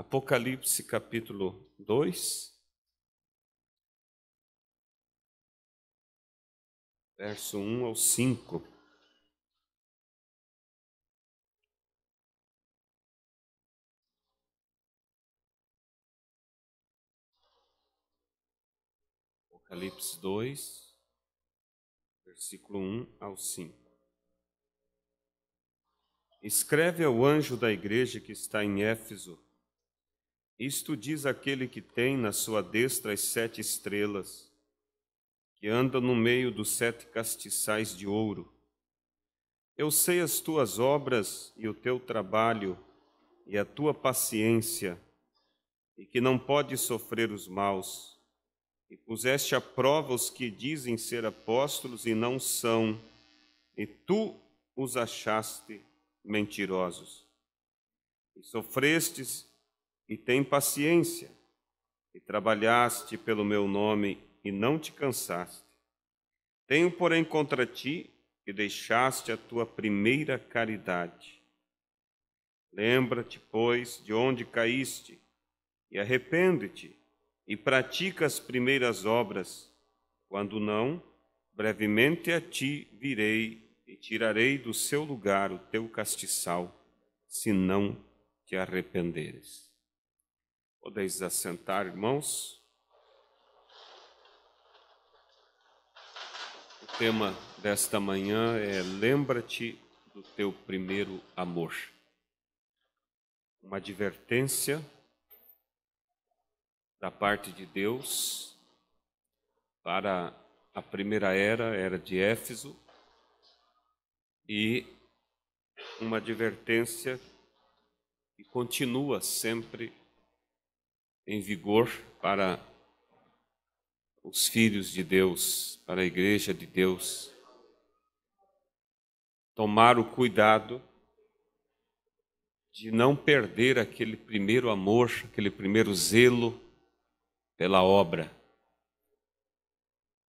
Apocalipse capítulo 2, verso 1 ao 5. Apocalipse 2, versículo 1 ao 5. Escreve ao anjo da igreja que está em Éfeso isto diz aquele que tem na sua destra as sete estrelas, que anda no meio dos sete castiçais de ouro. Eu sei as tuas obras e o teu trabalho e a tua paciência, e que não pode sofrer os maus. E puseste à prova os que dizem ser apóstolos e não são, e tu os achaste mentirosos. E sofrestes e tem paciência, e trabalhaste pelo meu nome e não te cansaste. Tenho, porém, contra ti que deixaste a tua primeira caridade. Lembra-te, pois, de onde caíste, e arrepende-te, e pratica as primeiras obras. Quando não, brevemente a ti virei e tirarei do seu lugar o teu castiçal, se não te arrependeres. Podeis assentar, irmãos. O tema desta manhã é Lembra-te do teu primeiro amor. Uma advertência da parte de Deus para a primeira era, era de Éfeso, e uma advertência que continua sempre em vigor para os filhos de Deus, para a igreja de Deus, tomar o cuidado de não perder aquele primeiro amor, aquele primeiro zelo pela obra,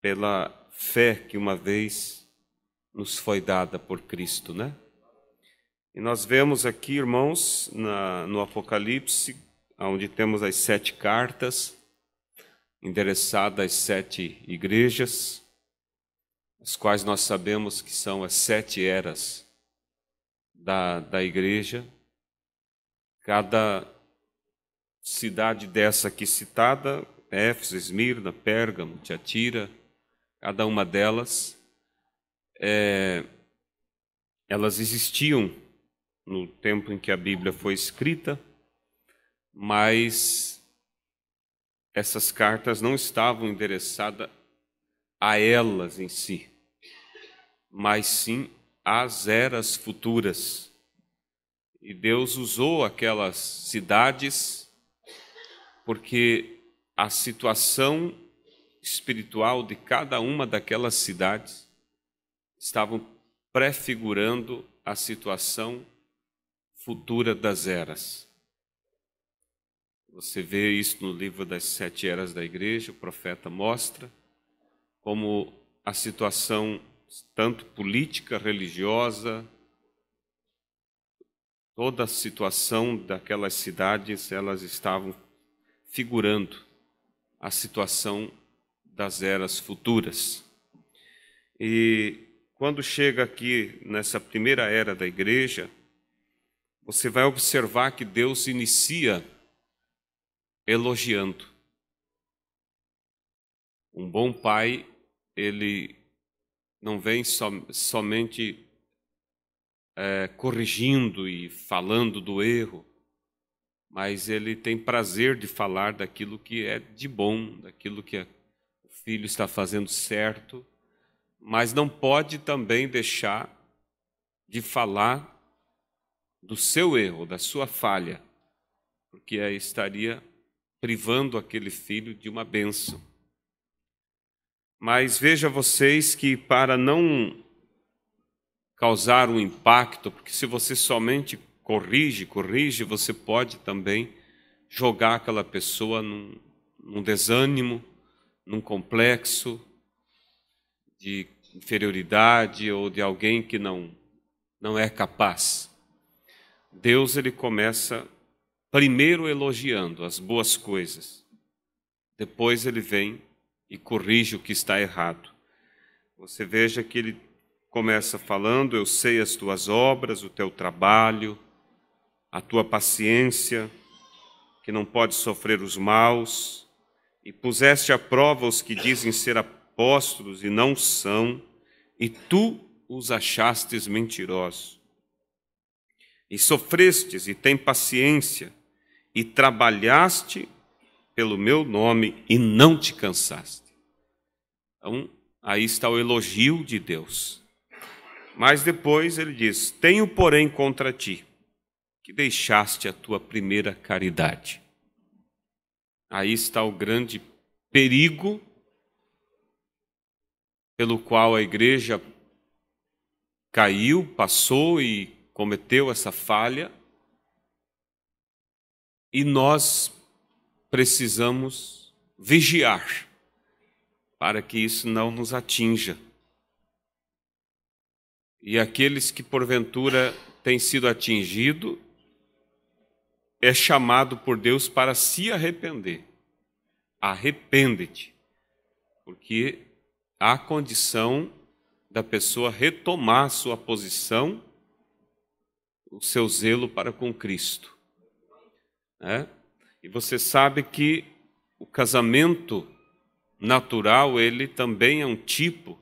pela fé que uma vez nos foi dada por Cristo, né? E nós vemos aqui, irmãos, na, no Apocalipse, onde temos as sete cartas endereçadas às sete igrejas, as quais nós sabemos que são as sete eras da, da igreja. Cada cidade dessa aqui citada, Éfeso, Esmirna, Pérgamo, Tiatira, cada uma delas, é, elas existiam no tempo em que a Bíblia foi escrita, mas essas cartas não estavam endereçadas a elas em si, mas sim às eras futuras. E Deus usou aquelas cidades porque a situação espiritual de cada uma daquelas cidades estavam prefigurando a situação futura das eras. Você vê isso no livro das Sete Eras da Igreja, o profeta mostra como a situação, tanto política, religiosa, toda a situação daquelas cidades, elas estavam figurando a situação das eras futuras. E quando chega aqui nessa primeira era da igreja, você vai observar que Deus inicia elogiando. Um bom pai, ele não vem som, somente é, corrigindo e falando do erro, mas ele tem prazer de falar daquilo que é de bom, daquilo que o filho está fazendo certo, mas não pode também deixar de falar do seu erro, da sua falha, porque aí estaria privando aquele filho de uma bênção. Mas veja vocês que para não causar um impacto, porque se você somente corrige, corrige, você pode também jogar aquela pessoa num, num desânimo, num complexo de inferioridade ou de alguém que não não é capaz. Deus ele começa primeiro elogiando as boas coisas, depois ele vem e corrige o que está errado. Você veja que ele começa falando: Eu sei as tuas obras, o teu trabalho, a tua paciência, que não pode sofrer os maus, e puseste à prova os que dizem ser apóstolos e não são, e tu os achastes mentirosos. E sofrestes e tem paciência, e trabalhaste pelo meu nome e não te cansaste. Então, aí está o elogio de Deus. Mas depois ele diz: Tenho, porém, contra ti que deixaste a tua primeira caridade. Aí está o grande perigo pelo qual a igreja caiu, passou e cometeu essa falha, e nós precisamos vigiar para que isso não nos atinja. E aqueles que porventura têm sido atingido é chamado por Deus para se arrepender. Arrepende-te, porque há condição da pessoa retomar sua posição, o seu zelo para com Cristo. Né? E você sabe que o casamento natural, ele também é um tipo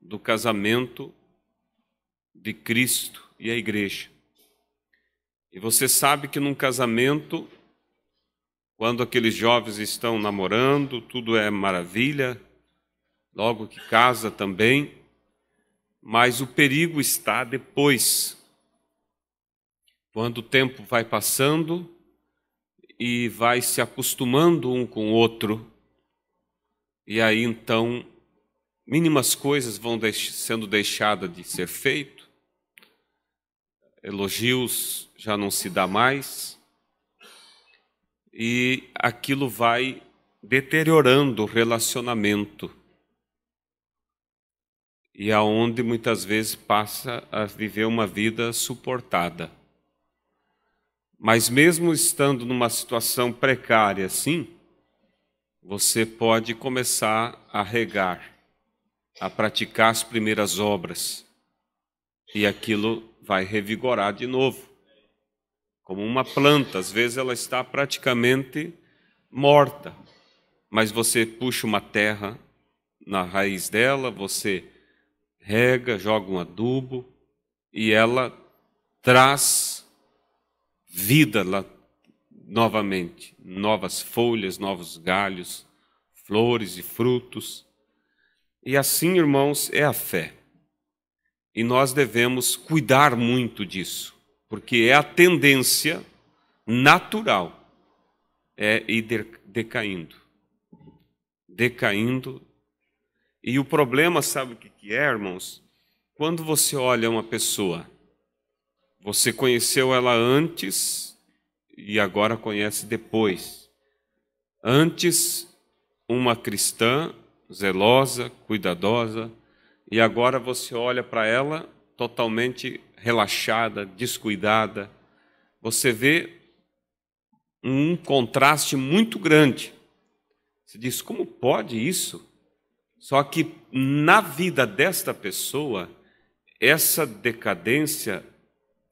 do casamento de Cristo e a igreja. E você sabe que num casamento, quando aqueles jovens estão namorando, tudo é maravilha, logo que casa também, mas o perigo está depois. Quando o tempo vai passando, e vai se acostumando um com o outro, e aí então mínimas coisas vão deix sendo deixadas de ser feito, elogios já não se dá mais, e aquilo vai deteriorando o relacionamento. E aonde muitas vezes passa a viver uma vida suportada. Mas mesmo estando numa situação precária assim, você pode começar a regar, a praticar as primeiras obras. E aquilo vai revigorar de novo. Como uma planta, às vezes ela está praticamente morta, mas você puxa uma terra na raiz dela, você rega, joga um adubo e ela traz vida lá novamente, novas folhas, novos galhos, flores e frutos. E assim, irmãos, é a fé. E nós devemos cuidar muito disso, porque é a tendência natural é ir decaindo. Decaindo. E o problema, sabe o que é, irmãos? Quando você olha uma pessoa você conheceu ela antes e agora conhece depois. Antes, uma cristã, zelosa, cuidadosa, e agora você olha para ela totalmente relaxada, descuidada. Você vê um contraste muito grande. Você diz: como pode isso? Só que na vida desta pessoa, essa decadência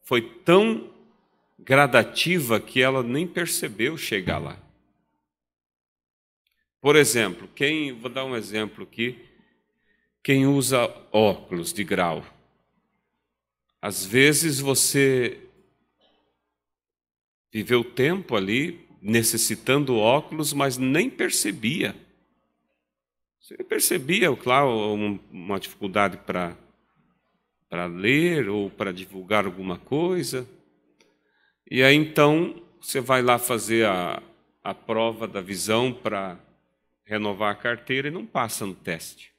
foi tão gradativa que ela nem percebeu chegar lá. Por exemplo, quem, vou dar um exemplo aqui, quem usa óculos de grau. Às vezes você viveu tempo ali necessitando óculos, mas nem percebia. Você percebia, claro, uma dificuldade para para ler ou para divulgar alguma coisa. E aí então você vai lá fazer a, a prova da visão para renovar a carteira e não passa no teste.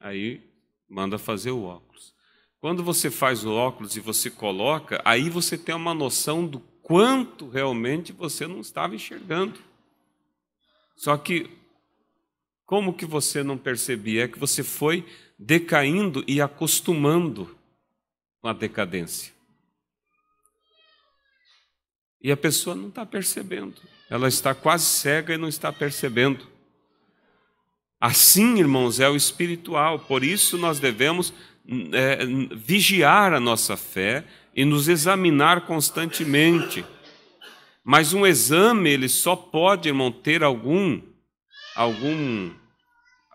Aí manda fazer o óculos. Quando você faz o óculos e você coloca, aí você tem uma noção do quanto realmente você não estava enxergando. Só que como que você não percebia? É que você foi decaindo e acostumando com a decadência. E a pessoa não está percebendo, ela está quase cega e não está percebendo. Assim, irmãos, é o espiritual, por isso nós devemos é, vigiar a nossa fé e nos examinar constantemente. Mas um exame, ele só pode, irmão, ter algum, algum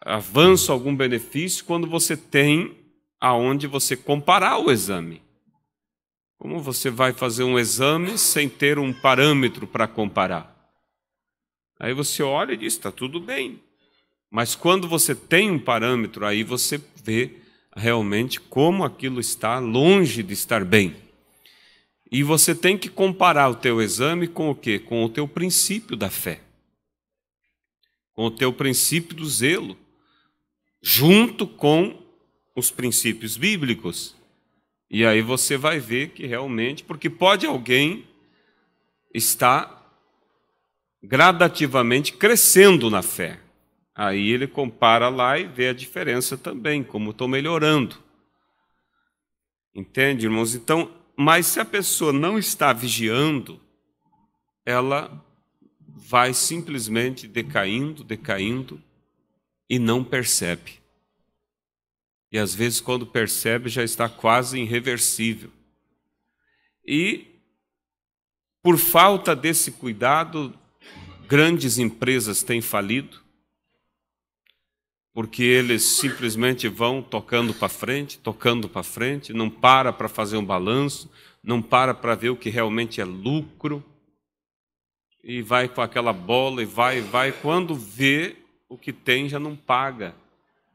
avanço, algum benefício, quando você tem aonde você comparar o exame. Como você vai fazer um exame sem ter um parâmetro para comparar? Aí você olha e diz: está tudo bem. Mas quando você tem um parâmetro, aí você vê realmente como aquilo está longe de estar bem. E você tem que comparar o teu exame com o quê? Com o teu princípio da fé. Com o teu princípio do zelo, junto com os princípios bíblicos. E aí você vai ver que realmente, porque pode alguém estar gradativamente crescendo na fé. Aí ele compara lá e vê a diferença também, como estou melhorando. Entende, irmãos? Então, mas se a pessoa não está vigiando, ela vai simplesmente decaindo, decaindo e não percebe. E às vezes, quando percebe, já está quase irreversível. E, por falta desse cuidado, grandes empresas têm falido, porque eles simplesmente vão tocando para frente, tocando para frente, não para para fazer um balanço, não para para ver o que realmente é lucro, e vai com aquela bola e vai, vai. Quando vê o que tem, já não paga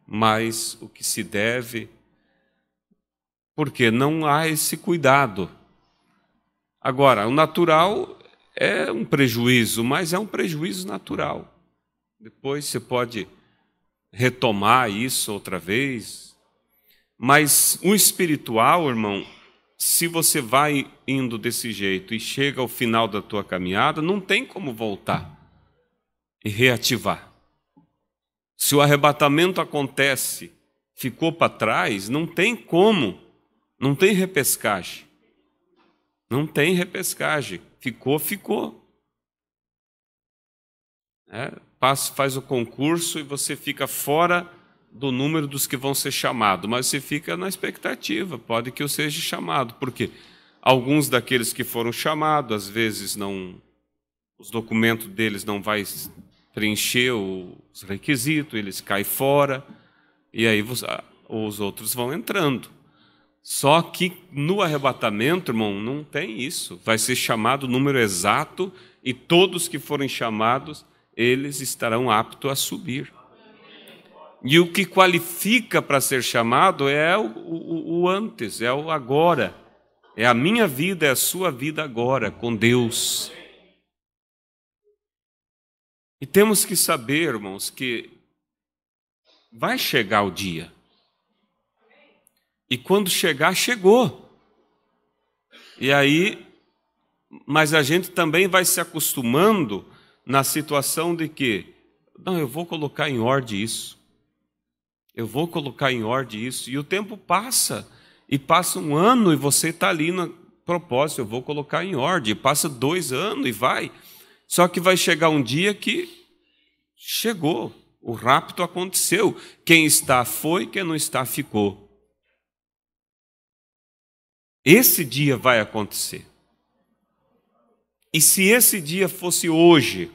mais o que se deve, porque não há esse cuidado. Agora, o natural é um prejuízo, mas é um prejuízo natural. Depois você pode retomar isso outra vez. Mas o espiritual, irmão, se você vai indo desse jeito e chega ao final da tua caminhada, não tem como voltar e reativar. Se o arrebatamento acontece, ficou para trás, não tem como, não tem repescagem. Não tem repescagem. Ficou, ficou. É, passa, faz o concurso e você fica fora do número dos que vão ser chamados, mas você fica na expectativa, pode que eu seja chamado, porque alguns daqueles que foram chamados, às vezes não os documentos deles não vai preencheu os requisitos, eles caem fora, e aí ah, os outros vão entrando. Só que no arrebatamento, irmão, não tem isso. Vai ser chamado o número exato, e todos que forem chamados, eles estarão aptos a subir. E o que qualifica para ser chamado é o, o, o, antes, é o agora. É a minha vida, é a sua vida agora com Deus. E temos que saber, irmãos, que vai chegar o dia. E quando chegar, chegou. E aí, mas a gente também vai se acostumando na situação de que, não, eu vou colocar em ordem isso. Eu vou colocar em ordem isso. E o tempo passa. E passa um ano e você está ali no propósito, eu vou colocar em ordem. E passa dois anos e vai. Só que vai chegar um dia que chegou, o rapto aconteceu. Quem está foi, quem não está ficou. Esse dia vai acontecer. E se esse dia fosse hoje,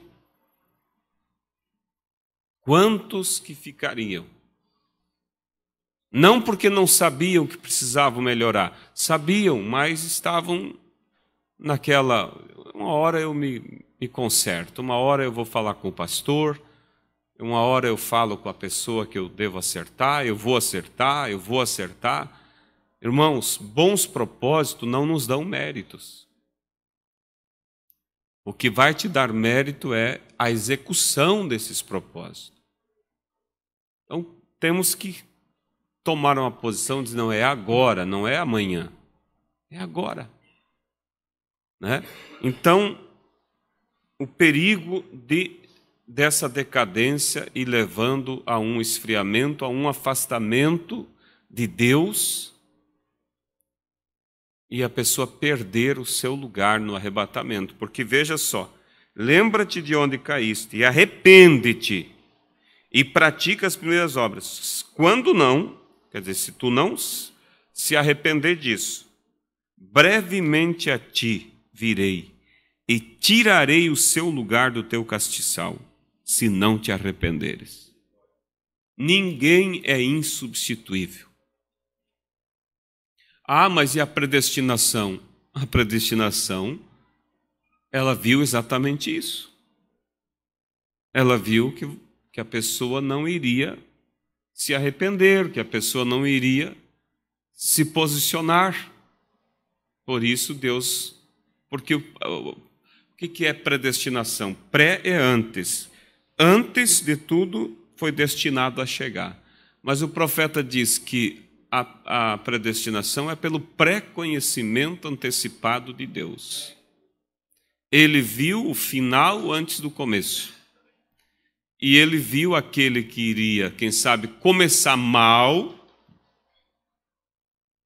quantos que ficariam? Não porque não sabiam que precisavam melhorar, sabiam, mas estavam naquela. Uma hora eu me, me conserto. Uma hora eu vou falar com o pastor, uma hora eu falo com a pessoa que eu devo acertar, eu vou acertar, eu vou acertar. Irmãos, bons propósitos não nos dão méritos. O que vai te dar mérito é a execução desses propósitos. Então, temos que tomar uma posição de não é agora, não é amanhã, é agora. Né? Então, o perigo de, dessa decadência e levando a um esfriamento, a um afastamento de Deus e a pessoa perder o seu lugar no arrebatamento. Porque veja só, lembra-te de onde caíste e arrepende-te e pratica as primeiras obras. Quando não, quer dizer, se tu não se arrepender disso, brevemente a ti virei e tirarei o seu lugar do teu castiçal, se não te arrependeres. Ninguém é insubstituível. Ah, mas e a predestinação? A predestinação, ela viu exatamente isso. Ela viu que, que a pessoa não iria se arrepender, que a pessoa não iria se posicionar. Por isso, Deus porque que, que é predestinação? Pré é antes. Antes de tudo foi destinado a chegar. Mas o profeta diz que a, a predestinação é pelo pré-conhecimento antecipado de Deus. Ele viu o final antes do começo. E ele viu aquele que iria, quem sabe, começar mal,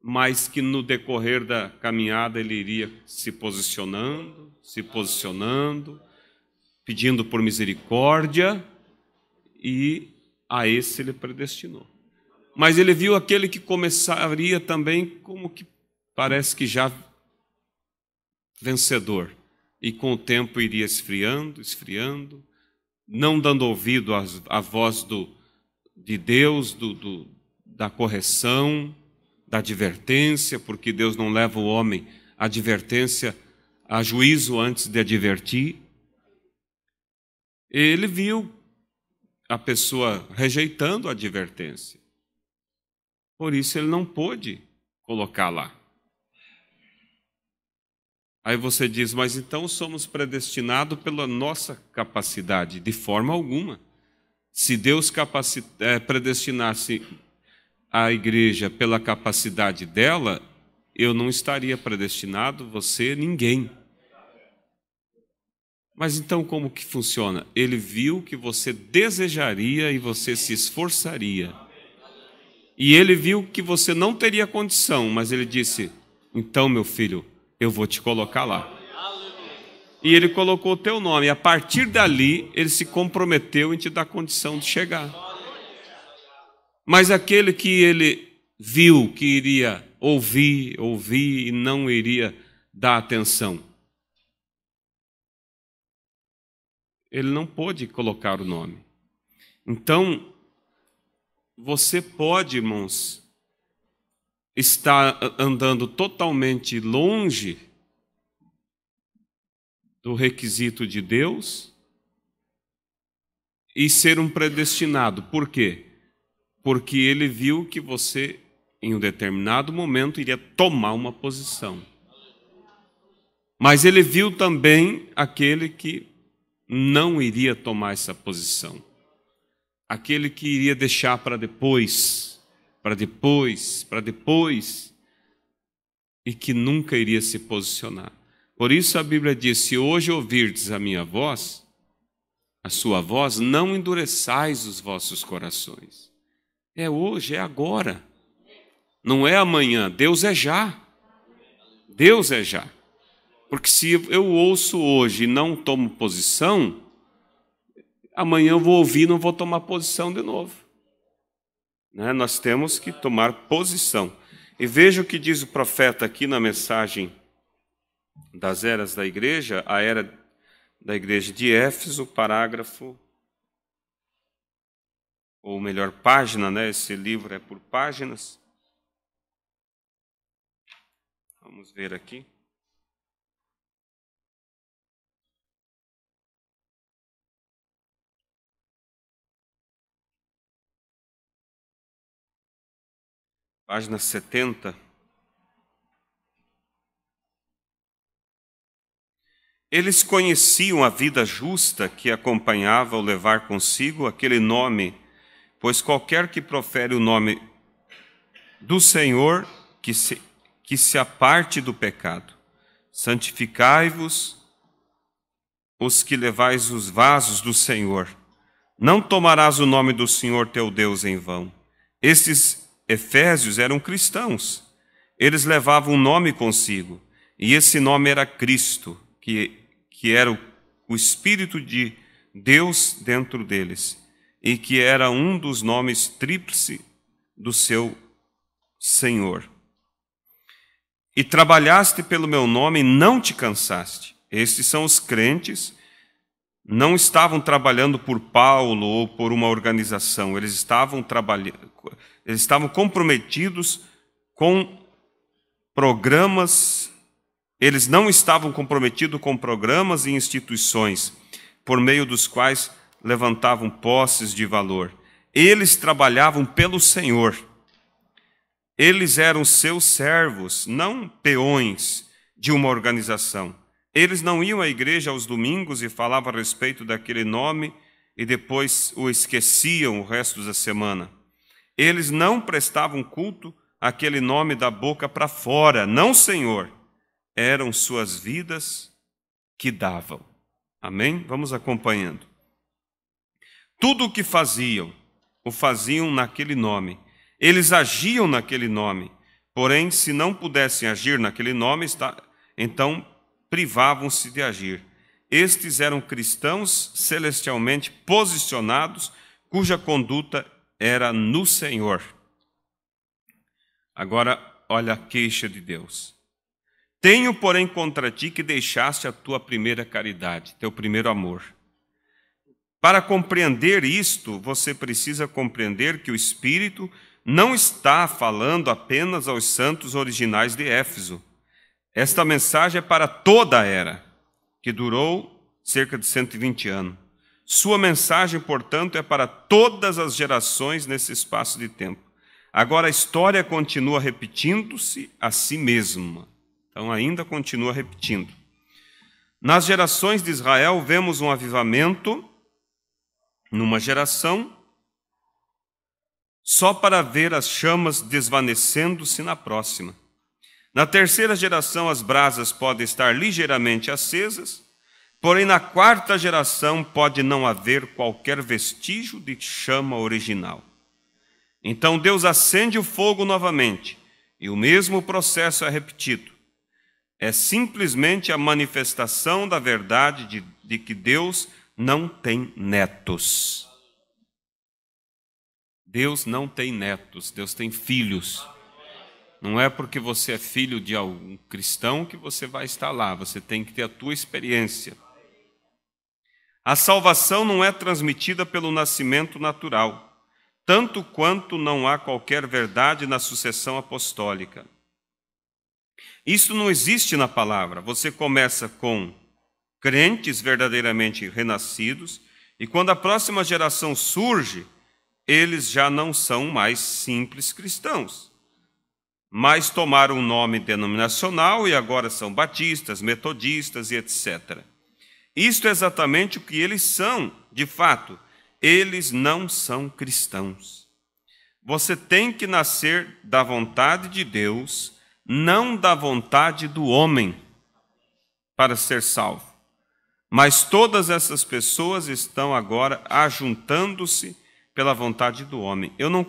mas que no decorrer da caminhada ele iria se posicionando, se posicionando, pedindo por misericórdia, e a esse ele predestinou. Mas ele viu aquele que começaria também como que parece que já vencedor, e com o tempo iria esfriando, esfriando, não dando ouvido à voz do, de Deus, do, do, da correção, da advertência, porque Deus não leva o homem à advertência a juízo antes de advertir. Ele viu a pessoa rejeitando a advertência. Por isso ele não pôde colocar lá. Aí você diz, mas então somos predestinados pela nossa capacidade, de forma alguma. Se Deus é, predestinasse a igreja pela capacidade dela, eu não estaria predestinado, você, ninguém. Mas então como que funciona? Ele viu que você desejaria e você se esforçaria. E ele viu que você não teria condição, mas ele disse: "Então, meu filho, eu vou te colocar lá". E ele colocou o teu nome. E a partir dali, ele se comprometeu em te dar condição de chegar. Mas aquele que ele viu que iria ouvir, ouvir e não iria dar atenção, Ele não pôde colocar o nome. Então, você pode, irmãos, estar andando totalmente longe do requisito de Deus e ser um predestinado. Por quê? Porque ele viu que você, em um determinado momento, iria tomar uma posição. Mas ele viu também aquele que não iria tomar essa posição. Aquele que iria deixar para depois, para depois, para depois, e que nunca iria se posicionar. Por isso a Bíblia diz: Se hoje ouvirdes a minha voz, a sua voz, não endureçais os vossos corações. É hoje, é agora. Não é amanhã, Deus é já. Deus é já. Porque se eu ouço hoje e não tomo posição, amanhã eu vou ouvir e não vou tomar posição de novo. Né? Nós temos que tomar posição. E veja o que diz o profeta aqui na mensagem das eras da igreja, a era da igreja de Éfeso, parágrafo, ou melhor, página, né? Esse livro é por páginas. Vamos ver aqui. página 70. Eles conheciam a vida justa que acompanhava ao levar consigo aquele nome, pois qualquer que profere o nome do Senhor que se, que se aparte do pecado. Santificai-vos os que levais os vasos do Senhor. Não tomarás o nome do Senhor teu Deus em vão. Estes Efésios eram cristãos. Eles levavam um nome consigo, e esse nome era Cristo, que, que era o, o Espírito de Deus dentro deles, e que era um dos nomes tríplice do seu Senhor. E trabalhaste pelo meu nome e não te cansaste. Estes são os crentes, não estavam trabalhando por Paulo ou por uma organização, eles estavam trabalhando eles estavam comprometidos com programas, eles não estavam comprometidos com programas e instituições por meio dos quais levantavam posses de valor. Eles trabalhavam pelo Senhor. Eles eram seus servos, não peões de uma organização. Eles não iam à igreja aos domingos e falavam a respeito daquele nome e depois o esqueciam o resto da semana. Eles não prestavam culto àquele nome da boca para fora, não, Senhor. Eram suas vidas que davam. Amém? Vamos acompanhando. Tudo o que faziam, o faziam naquele nome. Eles agiam naquele nome. Porém, se não pudessem agir naquele nome, então privavam-se de agir. Estes eram cristãos celestialmente posicionados, cuja conduta era no Senhor. Agora, olha a queixa de Deus. Tenho, porém, contra ti que deixaste a tua primeira caridade, teu primeiro amor. Para compreender isto, você precisa compreender que o Espírito não está falando apenas aos santos originais de Éfeso. Esta mensagem é para toda a era, que durou cerca de 120 anos. Sua mensagem, portanto, é para todas as gerações nesse espaço de tempo. Agora a história continua repetindo-se a si mesma. Então, ainda continua repetindo. Nas gerações de Israel, vemos um avivamento numa geração, só para ver as chamas desvanecendo-se na próxima. Na terceira geração, as brasas podem estar ligeiramente acesas, Porém, na quarta geração pode não haver qualquer vestígio de chama original. Então Deus acende o fogo novamente, e o mesmo processo é repetido. É simplesmente a manifestação da verdade de, de que Deus não tem netos. Deus não tem netos, Deus tem filhos. Não é porque você é filho de algum cristão que você vai estar lá, você tem que ter a tua experiência. A salvação não é transmitida pelo nascimento natural, tanto quanto não há qualquer verdade na sucessão apostólica. Isso não existe na palavra. Você começa com crentes verdadeiramente renascidos, e quando a próxima geração surge, eles já não são mais simples cristãos, mas tomaram o um nome denominacional e agora são batistas, metodistas e etc. Isto é exatamente o que eles são, de fato. Eles não são cristãos. Você tem que nascer da vontade de Deus, não da vontade do homem, para ser salvo. Mas todas essas pessoas estão agora ajuntando-se pela vontade do homem. Eu não,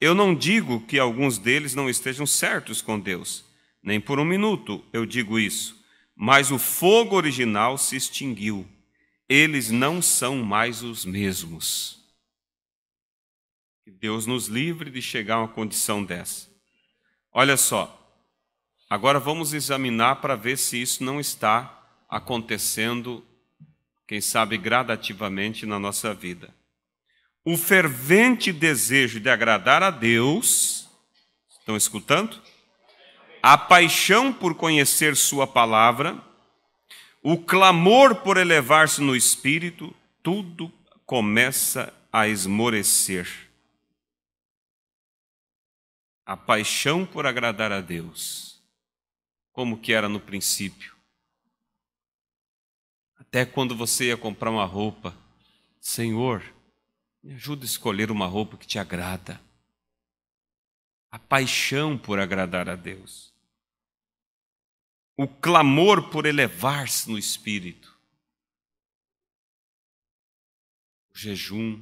eu não digo que alguns deles não estejam certos com Deus, nem por um minuto eu digo isso mas o fogo original se extinguiu. Eles não são mais os mesmos. Que Deus nos livre de chegar a uma condição dessa. Olha só, agora vamos examinar para ver se isso não está acontecendo, quem sabe gradativamente na nossa vida. O fervente desejo de agradar a Deus, estão escutando? a paixão por conhecer Sua palavra, o clamor por elevar-se no espírito, tudo começa a esmorecer. A paixão por agradar a Deus, como que era no princípio. Até quando você ia comprar uma roupa, Senhor, me ajuda a escolher uma roupa que te agrada. A paixão por agradar a Deus o clamor por elevar-se no espírito, o jejum.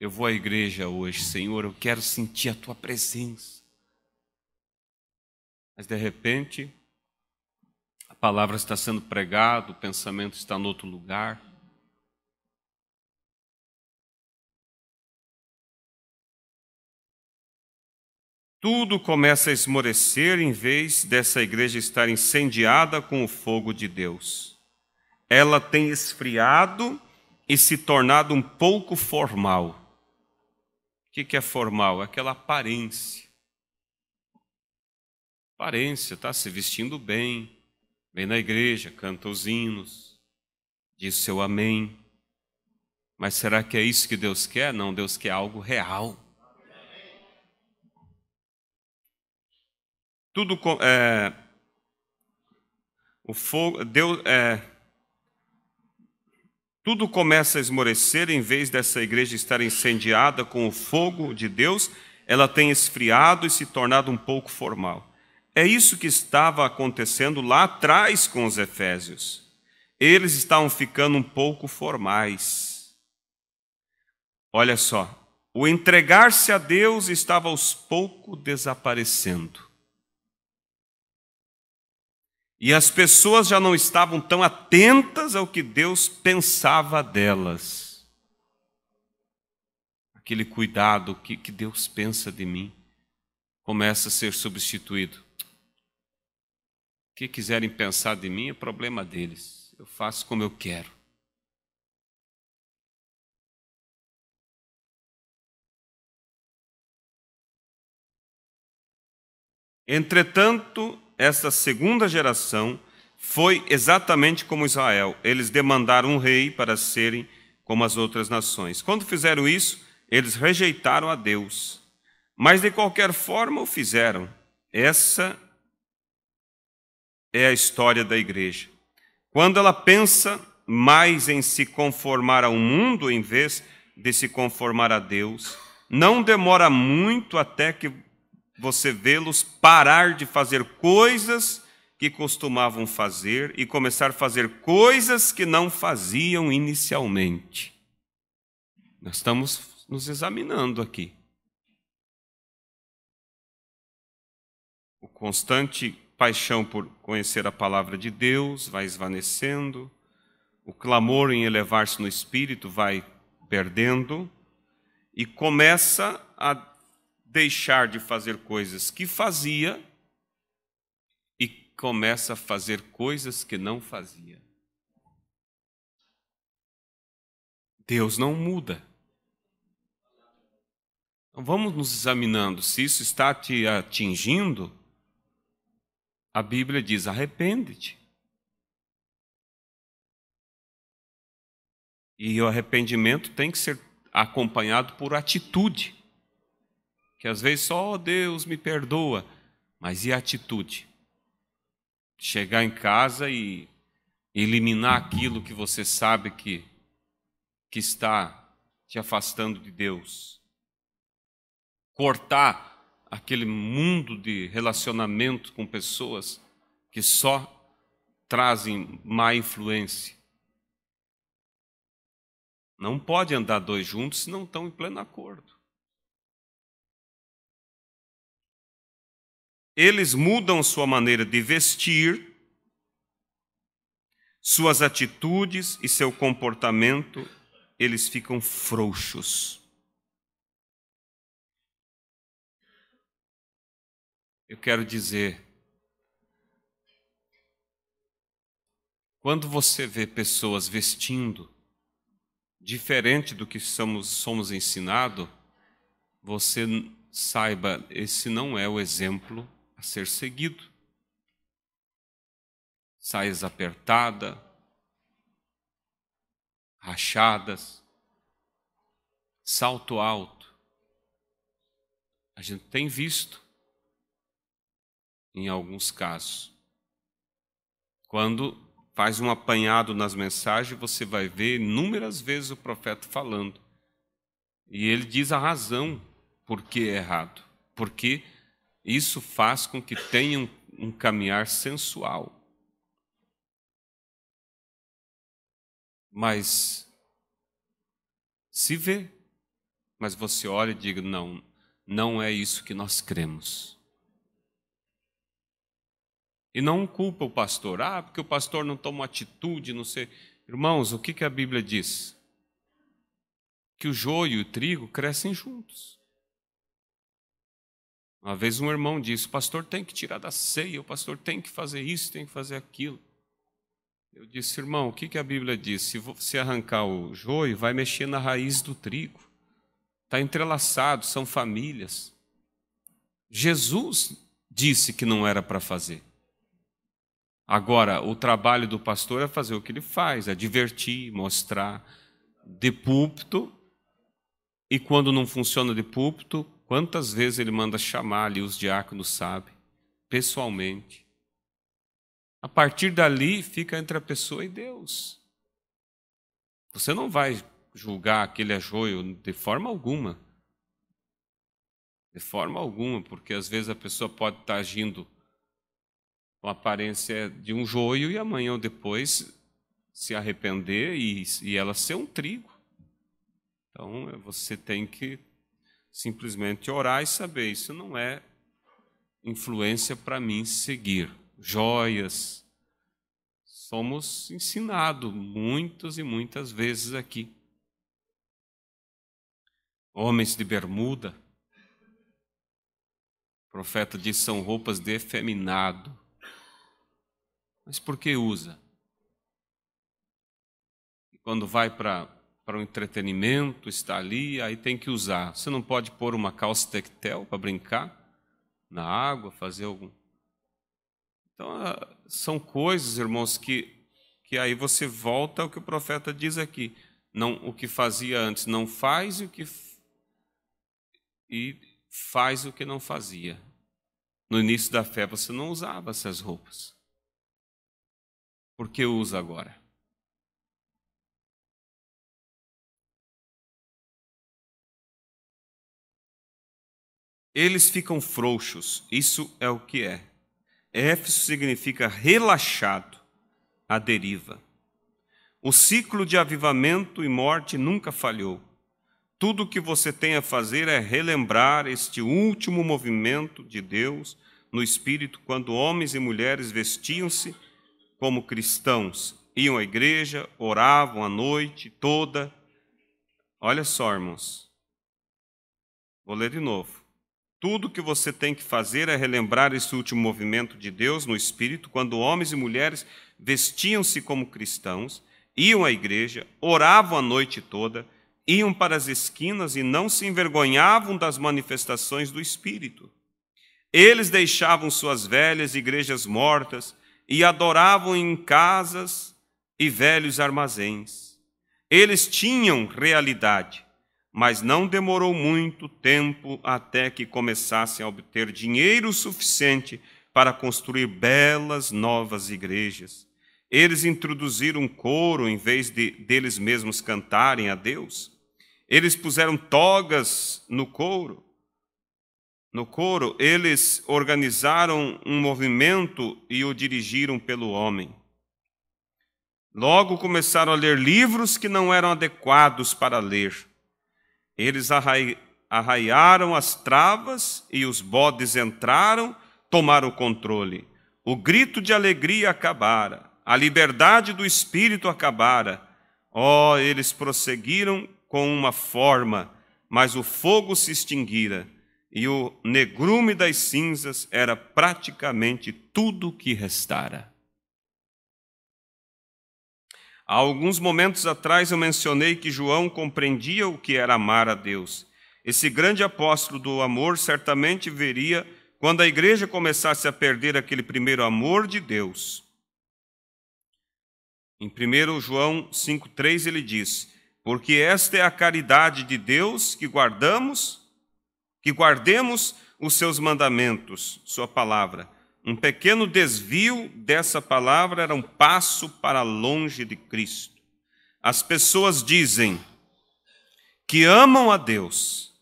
Eu vou à igreja hoje, Senhor, eu quero sentir a tua presença. Mas de repente, a palavra está sendo pregada, o pensamento está em outro lugar. tudo começa a esmorecer em vez dessa igreja estar incendiada com o fogo de Deus. Ela tem esfriado e se tornado um pouco formal. O que é formal? É aquela aparência. Aparência, tá? Se vestindo bem, vem na igreja, canta os hinos, diz seu amém. Mas será que é isso que Deus quer? Não, Deus quer algo real tudo é, o fogo, Deus, é, tudo começa a esmorecer em vez dessa igreja estar incendiada com o fogo de Deus, ela tem esfriado e se tornado um pouco formal. É isso que estava acontecendo lá atrás com os efésios. Eles estavam ficando um pouco formais. Olha só, o entregar-se a Deus estava aos poucos desaparecendo. E as pessoas já não estavam tão atentas ao que Deus pensava delas. Aquele cuidado que, que Deus pensa de mim começa a ser substituído. O que quiserem pensar de mim é problema deles. Eu faço como eu quero. Entretanto, esta segunda geração foi exatamente como Israel. Eles demandaram um rei para serem como as outras nações. Quando fizeram isso, eles rejeitaram a Deus. Mas de qualquer forma o fizeram. Essa é a história da igreja. Quando ela pensa mais em se conformar ao mundo em vez de se conformar a Deus, não demora muito até que você vê-los parar de fazer coisas que costumavam fazer e começar a fazer coisas que não faziam inicialmente. Nós estamos nos examinando aqui. O constante paixão por conhecer a palavra de Deus vai esvanecendo, o clamor em elevar-se no espírito vai perdendo e começa a deixar de fazer coisas que fazia e começa a fazer coisas que não fazia. Deus não muda. Então vamos nos examinando se isso está te atingindo. A Bíblia diz: arrepende-te. E o arrependimento tem que ser acompanhado por atitude que às vezes só oh, Deus me perdoa, mas e a atitude? Chegar em casa e eliminar aquilo que você sabe que, que está te afastando de Deus. Cortar aquele mundo de relacionamento com pessoas que só trazem má influência. Não pode andar dois juntos se não estão em pleno acordo. eles mudam sua maneira de vestir, suas atitudes e seu comportamento, eles ficam frouxos. Eu quero dizer, quando você vê pessoas vestindo diferente do que somos, somos ensinados, você saiba, esse não é o exemplo a ser seguido. Saias apertadas, rachadas, salto alto. A gente tem visto em alguns casos. Quando faz um apanhado nas mensagens, você vai ver inúmeras vezes o profeta falando. E ele diz a razão por que é errado. Porque isso faz com que tenha um caminhar sensual. Mas se vê, mas você olha e diga: não, não é isso que nós cremos. E não culpa o pastor, ah, porque o pastor não toma atitude, não sei. Irmãos, o que, que a Bíblia diz? Que o joio e o trigo crescem juntos. Uma vez um irmão disse: o pastor tem que tirar da ceia, o pastor tem que fazer isso, tem que fazer aquilo. Eu disse, irmão, o que, que a Bíblia diz? Se você arrancar o joio, vai mexer na raiz do trigo. Está entrelaçado, são famílias. Jesus disse que não era para fazer. Agora, o trabalho do pastor é fazer o que ele faz, é divertir, mostrar de púlpito. E quando não funciona de púlpito, Quantas vezes ele manda chamar ali os diáconos, sabe? Pessoalmente. A partir dali fica entre a pessoa e Deus. Você não vai julgar aquele ajoio é de forma alguma. De forma alguma, porque às vezes a pessoa pode estar tá agindo com a aparência de um joio e amanhã ou depois se arrepender e, e ela ser um trigo. Então você tem que simplesmente orar e saber, isso não é influência para mim seguir. Joias. Somos ensinados muitas e muitas vezes aqui. Homens de bermuda. O profeta diz são roupas de efeminado. Mas por que usa? E quando vai para para o entretenimento, está ali, aí tem que usar. Você não pode pôr uma calça tectel para brincar na água, fazer algum. Então, ah, são coisas, irmãos, que, que aí você volta ao que o profeta diz aqui. Não, o que fazia antes não faz e o que e faz o que não fazia. No início da fé você não usava essas roupas. Por que usa agora? Eles ficam frouxos, isso é o que é. Éfeso significa relaxado, a deriva. O ciclo de avivamento e morte nunca falhou. Tudo o que você tem a fazer é relembrar este último movimento de Deus no Espírito, quando homens e mulheres vestiam-se como cristãos, iam à igreja, oravam a noite toda. Olha só, irmãos. Vou ler de novo. Tudo que você tem que fazer é relembrar esse último movimento de Deus no Espírito, quando homens e mulheres vestiam-se como cristãos, iam à igreja, oravam a noite toda, iam para as esquinas e não se envergonhavam das manifestações do Espírito. Eles deixavam suas velhas igrejas mortas e adoravam em casas e velhos armazéns. Eles tinham realidade mas não demorou muito tempo até que começassem a obter dinheiro suficiente para construir belas novas igrejas. Eles introduziram coro em vez de deles mesmos cantarem a Deus. Eles puseram togas no coro. No coro, eles organizaram um movimento e o dirigiram pelo homem. Logo começaram a ler livros que não eram adequados para ler eles arraiaram as travas e os bodes entraram, tomaram o controle. O grito de alegria acabara, a liberdade do espírito acabara. Ó, oh, eles prosseguiram com uma forma, mas o fogo se extinguira, e o negrume das cinzas era praticamente tudo que restara. Há alguns momentos atrás eu mencionei que João compreendia o que era amar a Deus. Esse grande apóstolo do amor certamente veria quando a igreja começasse a perder aquele primeiro amor de Deus. Em 1 João 5,3 ele diz: Porque esta é a caridade de Deus que guardamos, que guardemos os seus mandamentos, sua palavra um pequeno desvio dessa palavra era um passo para longe de Cristo. As pessoas dizem que amam a Deus,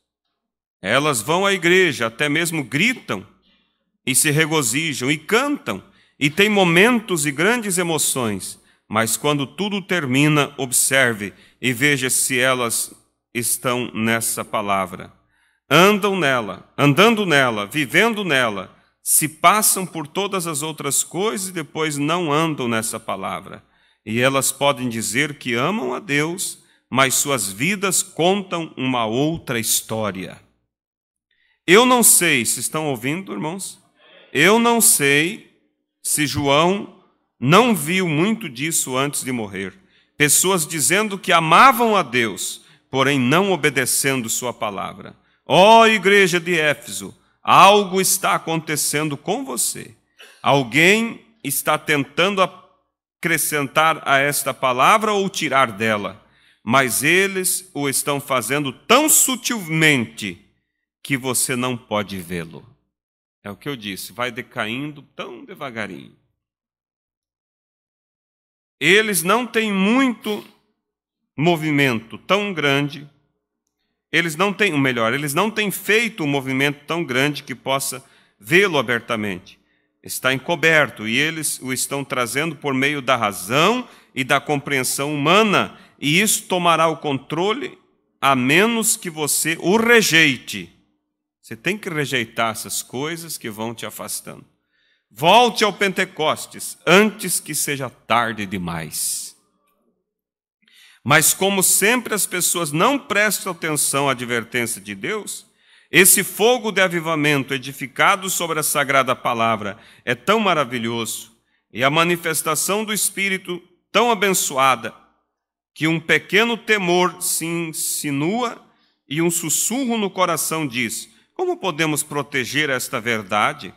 elas vão à igreja, até mesmo gritam e se regozijam e cantam e têm momentos e grandes emoções, mas quando tudo termina, observe e veja se elas estão nessa palavra. Andam nela, andando nela, vivendo nela, se passam por todas as outras coisas e depois não andam nessa palavra. E elas podem dizer que amam a Deus, mas suas vidas contam uma outra história. Eu não sei, se estão ouvindo, irmãos? Eu não sei se João não viu muito disso antes de morrer. Pessoas dizendo que amavam a Deus, porém não obedecendo sua palavra. Ó oh, igreja de Éfeso, Algo está acontecendo com você. Alguém está tentando acrescentar a esta palavra ou tirar dela, mas eles o estão fazendo tão sutilmente que você não pode vê-lo. É o que eu disse, vai decaindo tão devagarinho. Eles não têm muito movimento tão grande eles não têm, o melhor, eles não têm feito um movimento tão grande que possa vê-lo abertamente. Está encoberto e eles o estão trazendo por meio da razão e da compreensão humana, e isso tomará o controle a menos que você o rejeite. Você tem que rejeitar essas coisas que vão te afastando. Volte ao Pentecostes antes que seja tarde demais. Mas, como sempre, as pessoas não prestam atenção à advertência de Deus, esse fogo de avivamento edificado sobre a sagrada palavra é tão maravilhoso e a manifestação do Espírito tão abençoada que um pequeno temor se insinua e um sussurro no coração diz: Como podemos proteger esta verdade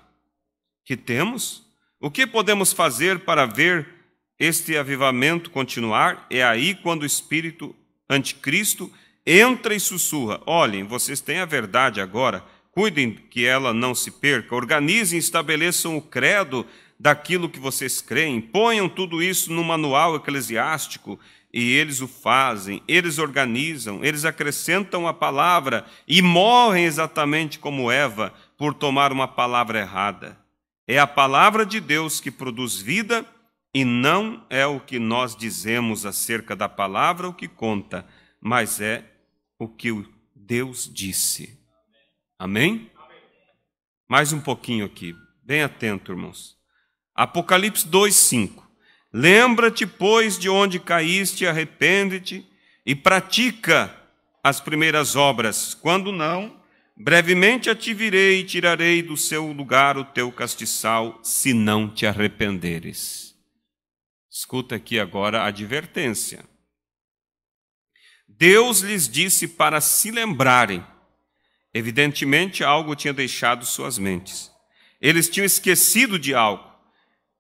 que temos? O que podemos fazer para ver este avivamento continuar, é aí quando o espírito anticristo entra e sussurra: olhem, vocês têm a verdade agora, cuidem que ela não se perca, organizem, estabeleçam o credo daquilo que vocês creem, ponham tudo isso no manual eclesiástico. E eles o fazem, eles organizam, eles acrescentam a palavra e morrem exatamente como Eva por tomar uma palavra errada. É a palavra de Deus que produz vida e não é o que nós dizemos acerca da palavra o que conta, mas é o que Deus disse. Amém? Mais um pouquinho aqui, bem atento, irmãos. Apocalipse 2:5. Lembra-te, pois, de onde caíste, arrepende-te e pratica as primeiras obras. Quando não, brevemente ativirei e tirarei do seu lugar o teu castiçal, se não te arrependeres. Escuta aqui agora a advertência. Deus lhes disse para se lembrarem. Evidentemente, algo tinha deixado suas mentes. Eles tinham esquecido de algo.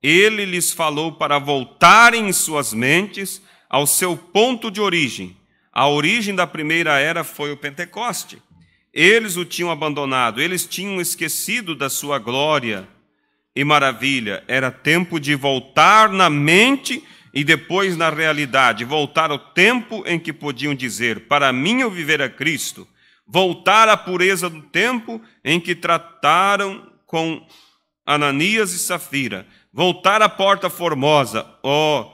Ele lhes falou para voltarem em suas mentes ao seu ponto de origem. A origem da primeira era foi o Pentecoste. Eles o tinham abandonado, eles tinham esquecido da sua glória e maravilha, era tempo de voltar na mente e depois na realidade, voltar ao tempo em que podiam dizer: Para mim eu viver a Cristo, voltar à pureza do tempo em que trataram com Ananias e Safira, voltar à porta formosa, ó, oh,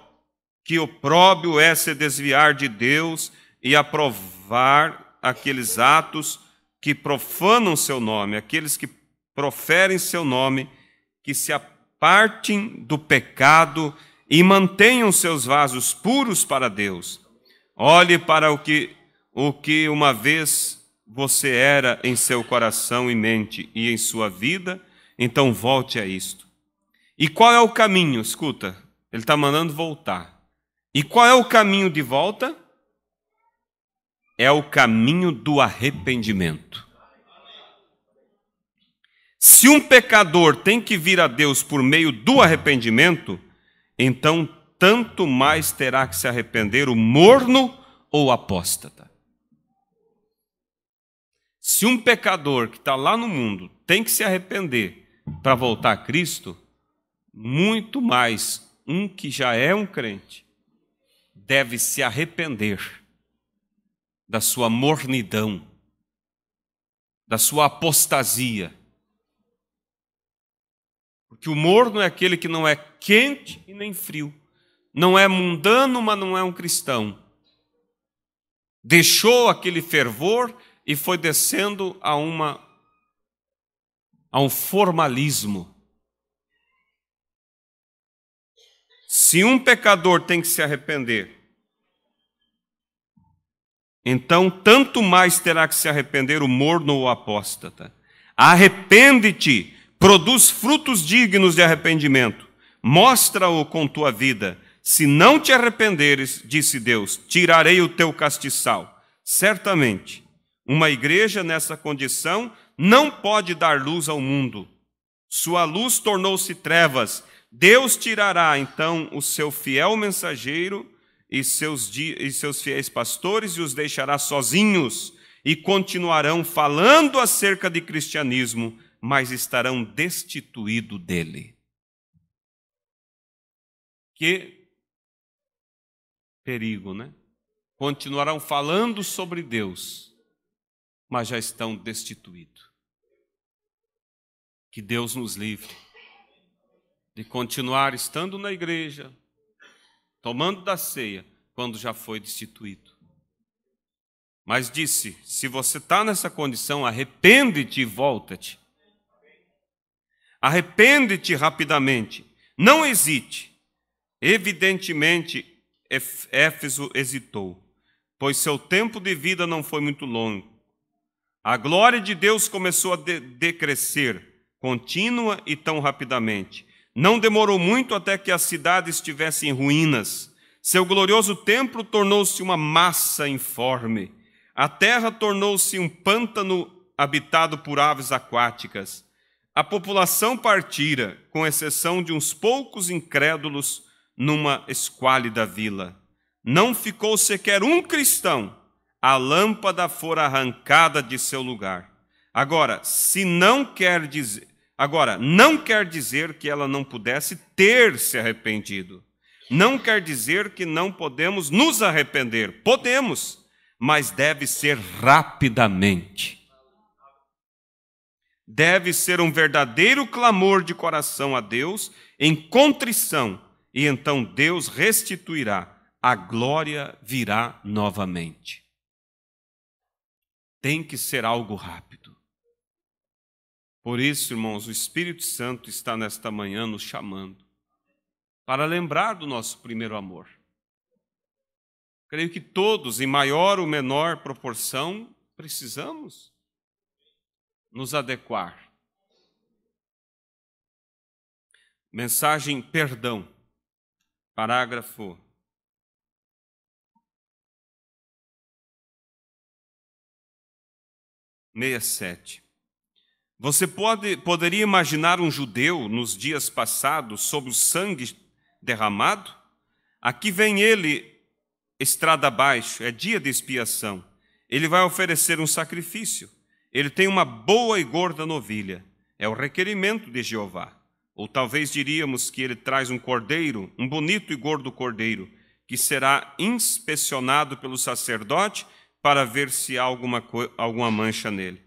que opróbio é se desviar de Deus e aprovar aqueles atos que profanam seu nome, aqueles que proferem seu nome que se apartem do pecado e mantenham seus vasos puros para Deus. Olhe para o que, o que uma vez você era em seu coração e mente e em sua vida, então volte a isto. E qual é o caminho? Escuta, ele está mandando voltar. E qual é o caminho de volta? É o caminho do arrependimento. Se um pecador tem que vir a Deus por meio do arrependimento, então tanto mais terá que se arrepender o morno ou apóstata. Se um pecador que está lá no mundo tem que se arrepender para voltar a Cristo, muito mais um que já é um crente deve se arrepender da sua mornidão, da sua apostasia porque o morno é aquele que não é quente e nem frio. Não é mundano, mas não é um cristão. Deixou aquele fervor e foi descendo a uma a um formalismo. Se um pecador tem que se arrepender, então tanto mais terá que se arrepender o morno ou o apóstata. Arrepende-te produz frutos dignos de arrependimento. Mostra-o com tua vida. Se não te arrependeres, disse Deus, tirarei o teu castiçal. Certamente, uma igreja nessa condição não pode dar luz ao mundo. Sua luz tornou-se trevas. Deus tirará então o seu fiel mensageiro e seus, e seus fiéis pastores e os deixará sozinhos e continuarão falando acerca de cristianismo, mas estarão destituídos dele. Que perigo, né? Continuarão falando sobre Deus, mas já estão destituídos. Que Deus nos livre de continuar estando na igreja, tomando da ceia, quando já foi destituído. Mas disse: se você está nessa condição, arrepende-te e volta-te. Arrepende-te rapidamente, não hesite. Evidentemente, Éfeso hesitou, pois seu tempo de vida não foi muito longo. A glória de Deus começou a de decrescer, contínua e tão rapidamente. Não demorou muito até que a cidade estivesse em ruínas. Seu glorioso templo tornou-se uma massa informe. A terra tornou-se um pântano habitado por aves aquáticas a população partira, com exceção de uns poucos incrédulos, numa esquálida vila. Não ficou sequer um cristão. A lâmpada fora arrancada de seu lugar. Agora, se não quer dizer, agora não quer dizer que ela não pudesse ter se arrependido. Não quer dizer que não podemos nos arrepender. Podemos, mas deve ser rapidamente deve ser um verdadeiro clamor de coração a Deus em contrição, e então Deus restituirá, a glória virá novamente. Tem que ser algo rápido. Por isso, irmãos, o Espírito Santo está nesta manhã nos chamando para lembrar do nosso primeiro amor. Creio que todos, em maior ou menor proporção, precisamos nos adequar. Mensagem perdão, parágrafo. Meia sete. Você pode, poderia imaginar um judeu nos dias passados sob o sangue derramado? Aqui vem ele estrada abaixo, é dia de expiação. Ele vai oferecer um sacrifício. Ele tem uma boa e gorda novilha, é o requerimento de Jeová. Ou talvez diríamos que ele traz um cordeiro, um bonito e gordo cordeiro, que será inspecionado pelo sacerdote para ver se há alguma, alguma mancha nele.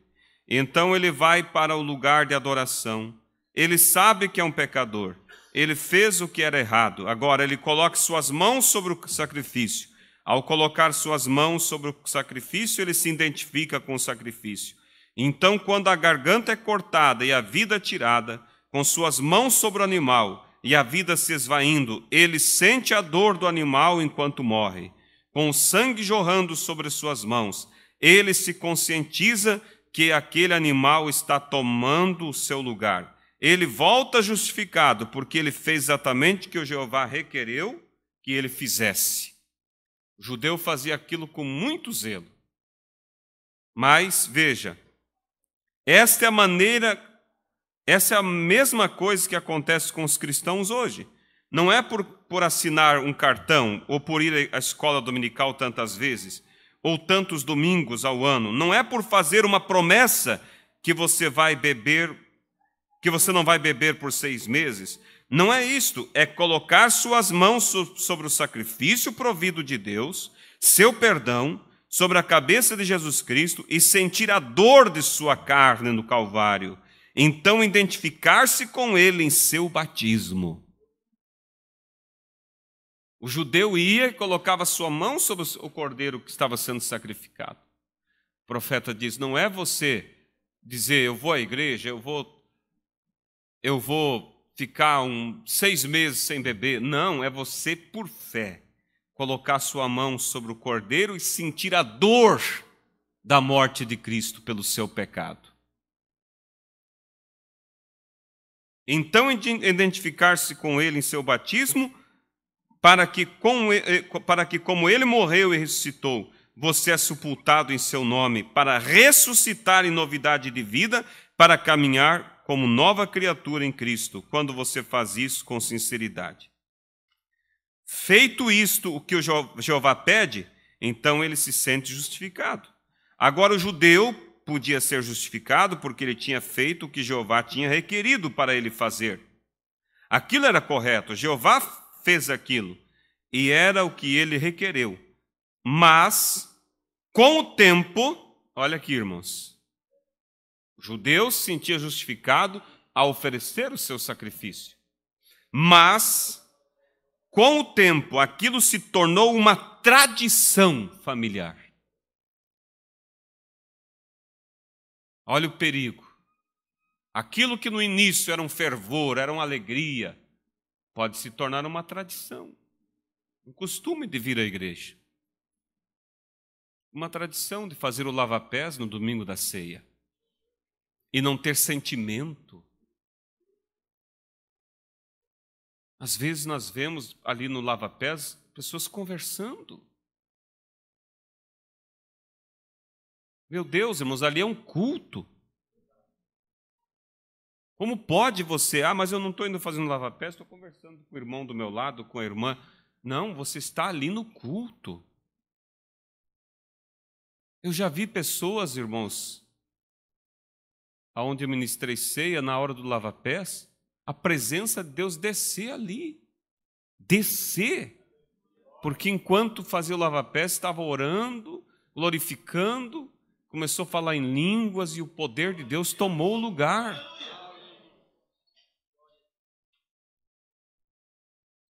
Então ele vai para o lugar de adoração. Ele sabe que é um pecador. Ele fez o que era errado. Agora ele coloca suas mãos sobre o sacrifício. Ao colocar suas mãos sobre o sacrifício, ele se identifica com o sacrifício. Então, quando a garganta é cortada e a vida é tirada, com suas mãos sobre o animal e a vida se esvaindo, ele sente a dor do animal enquanto morre. Com o sangue jorrando sobre suas mãos, ele se conscientiza que aquele animal está tomando o seu lugar. Ele volta justificado, porque ele fez exatamente o que o Jeová requereu que ele fizesse. O judeu fazia aquilo com muito zelo. Mas, veja, esta é a maneira, essa é a mesma coisa que acontece com os cristãos hoje. Não é por, por assinar um cartão ou por ir à escola dominical tantas vezes ou tantos domingos ao ano. Não é por fazer uma promessa que você vai beber, que você não vai beber por seis meses. Não é isto, é colocar suas mãos sobre o sacrifício provido de Deus, seu perdão sobre a cabeça de Jesus Cristo e sentir a dor de sua carne no Calvário, então identificar-se com ele em seu batismo. O judeu ia e colocava sua mão sobre o cordeiro que estava sendo sacrificado. O profeta diz: Não é você dizer, eu vou à igreja, eu vou, eu vou ficar um, seis meses sem beber. Não, é você por fé colocar sua mão sobre o cordeiro e sentir a dor da morte de Cristo pelo seu pecado. Então identificar-se com ele em seu batismo, para que, com, para que como ele morreu e ressuscitou, você é sepultado em seu nome, para ressuscitar em novidade de vida, para caminhar como nova criatura em Cristo, quando você faz isso com sinceridade. Feito isto, o que o Jeová pede, então ele se sente justificado. Agora, o judeu podia ser justificado porque ele tinha feito o que Jeová tinha requerido para ele fazer. Aquilo era correto, Jeová fez aquilo e era o que ele requereu. Mas, com o tempo, olha aqui, irmãos, o judeu se sentia justificado a oferecer o seu sacrifício. Mas, com o tempo, aquilo se tornou uma tradição familiar. Olha o perigo. Aquilo que no início era um fervor, era uma alegria, pode se tornar uma tradição, um costume de vir à igreja. Uma tradição de fazer o lava-pés no domingo da ceia e não ter sentimento Às vezes nós vemos ali no lava-pés pessoas conversando. Meu Deus, irmãos, ali é um culto. Como pode você, ah, mas eu não estou indo fazendo lava-pés, estou conversando com o irmão do meu lado, com a irmã. Não, você está ali no culto. Eu já vi pessoas, irmãos, aonde eu ministrei ceia na hora do lava-pés, a presença de Deus descer ali. Descer. Porque enquanto fazia o lava-pés, estava orando, glorificando, começou a falar em línguas e o poder de Deus tomou o lugar.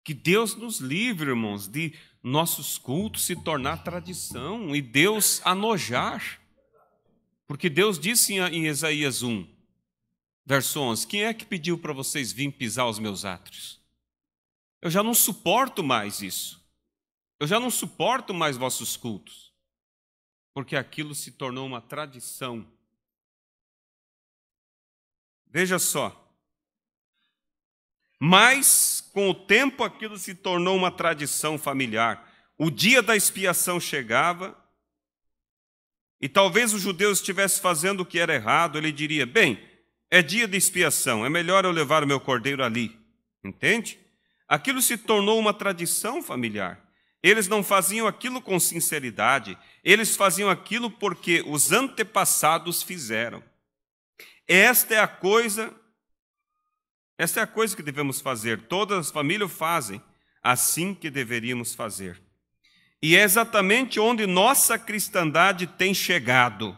Que Deus nos livre, irmãos, de nossos cultos se tornar tradição e Deus anojar. Porque Deus disse em Isaías 1: verso 11: Quem é que pediu para vocês virem pisar os meus átrios? Eu já não suporto mais isso. Eu já não suporto mais vossos cultos. Porque aquilo se tornou uma tradição. Veja só. Mas, com o tempo, aquilo se tornou uma tradição familiar. O dia da expiação chegava e talvez os judeus estivesse fazendo o que era errado, ele diria: bem, é dia de expiação, é melhor eu levar o meu cordeiro ali. Entende? Aquilo se tornou uma tradição familiar. Eles não faziam aquilo com sinceridade, eles faziam aquilo porque os antepassados fizeram. Esta é a coisa esta é a coisa que devemos fazer, todas as famílias fazem, assim que deveríamos fazer. E é exatamente onde nossa cristandade tem chegado.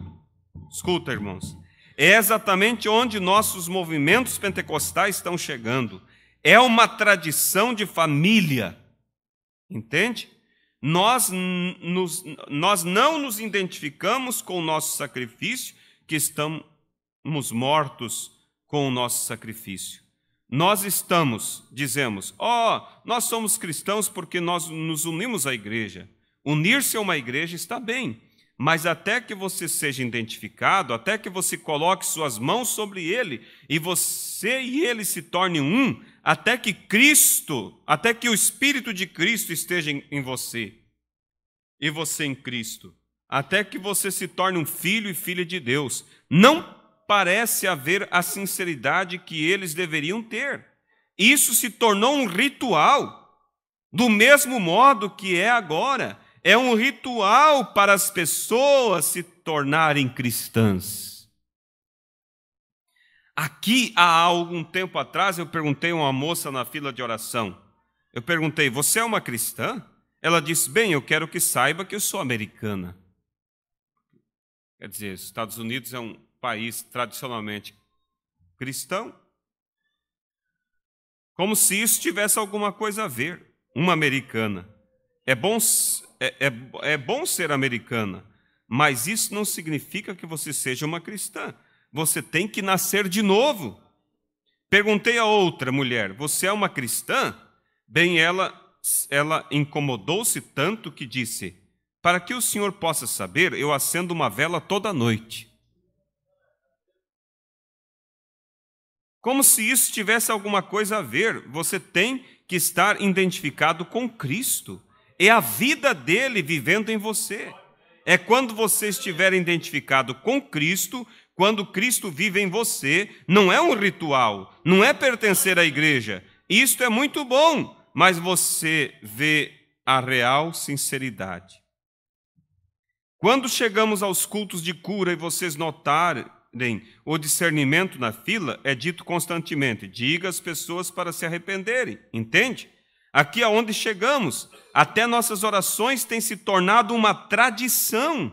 Escuta, irmãos. É exatamente onde nossos movimentos pentecostais estão chegando. É uma tradição de família. Entende? Nós, nos, nós não nos identificamos com o nosso sacrifício, que estamos mortos com o nosso sacrifício. Nós estamos, dizemos, ó, oh, nós somos cristãos porque nós nos unimos à igreja. Unir-se a uma igreja está bem, mas até que você seja identificado, até que você coloque suas mãos sobre ele e você e ele se tornem um, até que Cristo, até que o Espírito de Cristo esteja em você e você em Cristo, até que você se torne um filho e filha de Deus. Não parece haver a sinceridade que eles deveriam ter. Isso se tornou um ritual, do mesmo modo que é agora é um ritual para as pessoas se tornarem cristãs. Aqui, há algum tempo atrás, eu perguntei a uma moça na fila de oração. Eu perguntei: Você é uma cristã? Ela disse: Bem, eu quero que saiba que eu sou americana. Quer dizer, os Estados Unidos é um país tradicionalmente cristão. Como se isso tivesse alguma coisa a ver, uma americana. É bom é, é, é bom ser americana, mas isso não significa que você seja uma cristã. Você tem que nascer de novo. Perguntei a outra mulher: Você é uma cristã? Bem, ela, ela incomodou-se tanto que disse: Para que o senhor possa saber, eu acendo uma vela toda noite. Como se isso tivesse alguma coisa a ver, você tem que estar identificado com Cristo é a vida dele vivendo em você. É quando você estiver identificado com Cristo, quando Cristo vive em você, não é um ritual, não é pertencer à igreja. Isto é muito bom, mas você vê a real sinceridade. Quando chegamos aos cultos de cura e vocês notarem o discernimento na fila, é dito constantemente: diga às pessoas para se arrependerem, entende? Aqui aonde chegamos, até nossas orações têm se tornado uma tradição.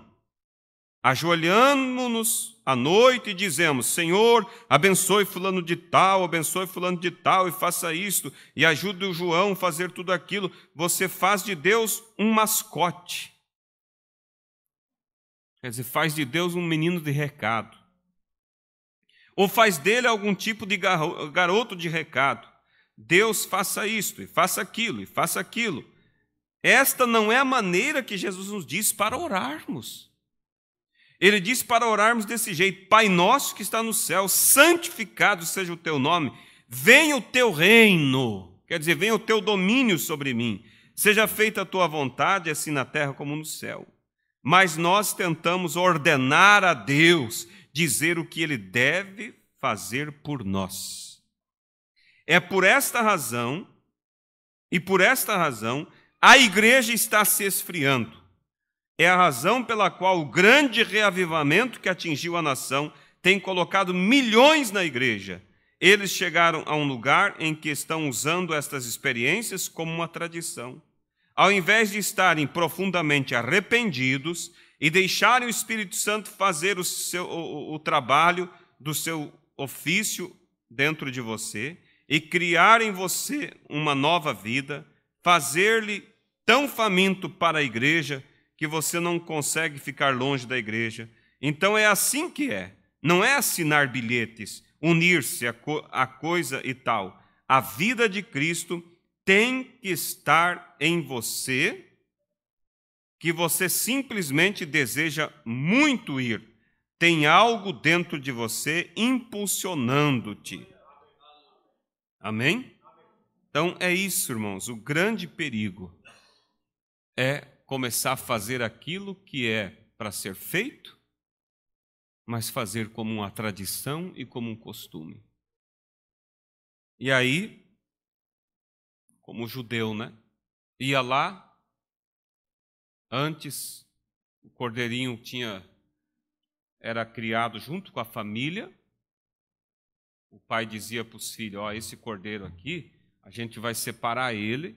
Ajoelhamos-nos à noite e dizemos: Senhor, abençoe fulano de tal, abençoe fulano de tal e faça isto, e ajude o João a fazer tudo aquilo. Você faz de Deus um mascote. Quer dizer, faz de Deus um menino de recado. Ou faz dele algum tipo de garoto de recado. Deus faça isto e faça aquilo e faça aquilo. Esta não é a maneira que Jesus nos diz para orarmos. Ele diz para orarmos desse jeito: Pai nosso que está no céu, santificado seja o teu nome, venha o teu reino, quer dizer, venha o teu domínio sobre mim, seja feita a tua vontade, assim na terra como no céu. Mas nós tentamos ordenar a Deus, dizer o que ele deve fazer por nós. É por esta razão, e por esta razão, a igreja está se esfriando. É a razão pela qual o grande reavivamento que atingiu a nação tem colocado milhões na igreja. Eles chegaram a um lugar em que estão usando estas experiências como uma tradição. Ao invés de estarem profundamente arrependidos e deixarem o Espírito Santo fazer o, seu, o, o trabalho do seu ofício dentro de você, e criar em você uma nova vida, fazer-lhe tão faminto para a igreja que você não consegue ficar longe da igreja. Então é assim que é. Não é assinar bilhetes, unir-se a, co a coisa e tal. A vida de Cristo tem que estar em você, que você simplesmente deseja muito ir. Tem algo dentro de você impulsionando-te. Amém? Então é isso, irmãos. O grande perigo é começar a fazer aquilo que é para ser feito, mas fazer como uma tradição e como um costume. E aí, como judeu, né? Ia lá, antes o cordeirinho tinha era criado junto com a família, o pai dizia para os filhos: Ó, esse cordeiro aqui, a gente vai separar ele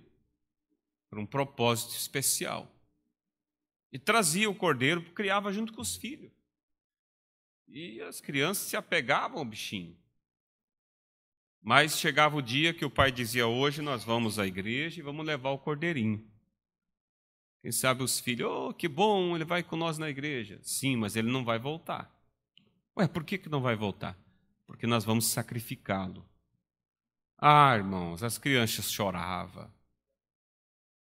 para um propósito especial. E trazia o cordeiro, criava junto com os filhos. E as crianças se apegavam ao bichinho. Mas chegava o dia que o pai dizia: Hoje nós vamos à igreja e vamos levar o cordeirinho. Quem sabe os filhos: Oh, que bom, ele vai com nós na igreja. Sim, mas ele não vai voltar. Ué, por que, que não vai voltar? porque nós vamos sacrificá-lo. Ah, irmãos, as crianças choravam.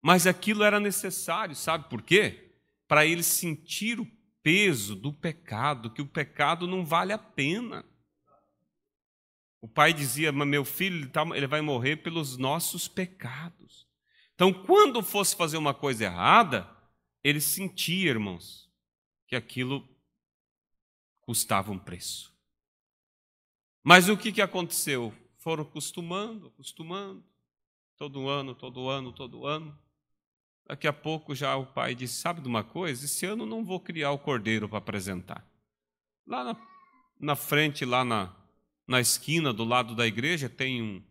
Mas aquilo era necessário, sabe por quê? Para eles sentir o peso do pecado, que o pecado não vale a pena. O pai dizia: Meu filho, tá, ele vai morrer pelos nossos pecados. Então, quando fosse fazer uma coisa errada, ele sentia, irmãos, que aquilo custava um preço. Mas o que, que aconteceu? Foram acostumando, acostumando, todo ano, todo ano, todo ano. Daqui a pouco já o pai disse: Sabe de uma coisa? Esse ano não vou criar o cordeiro para apresentar. Lá na, na frente, lá na, na esquina do lado da igreja, tem um,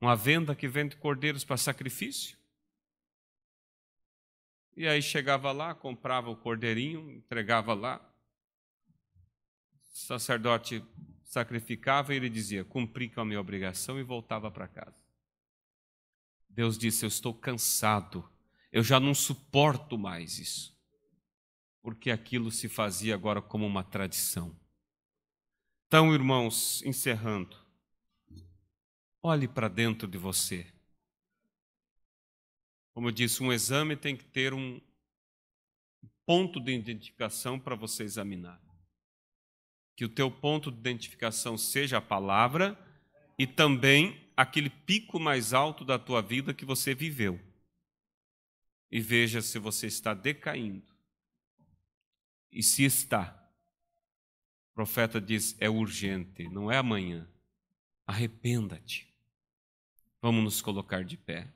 uma venda que vende cordeiros para sacrifício. E aí chegava lá, comprava o cordeirinho, entregava lá. O sacerdote sacrificava e ele dizia: Cumpri com a minha obrigação e voltava para casa. Deus disse: Eu estou cansado, eu já não suporto mais isso, porque aquilo se fazia agora como uma tradição. Então, irmãos, encerrando, olhe para dentro de você. Como eu disse, um exame tem que ter um ponto de identificação para você examinar que o teu ponto de identificação seja a palavra e também aquele pico mais alto da tua vida que você viveu. E veja se você está decaindo. E se está. O profeta diz: é urgente, não é amanhã. Arrependa-te. Vamos nos colocar de pé.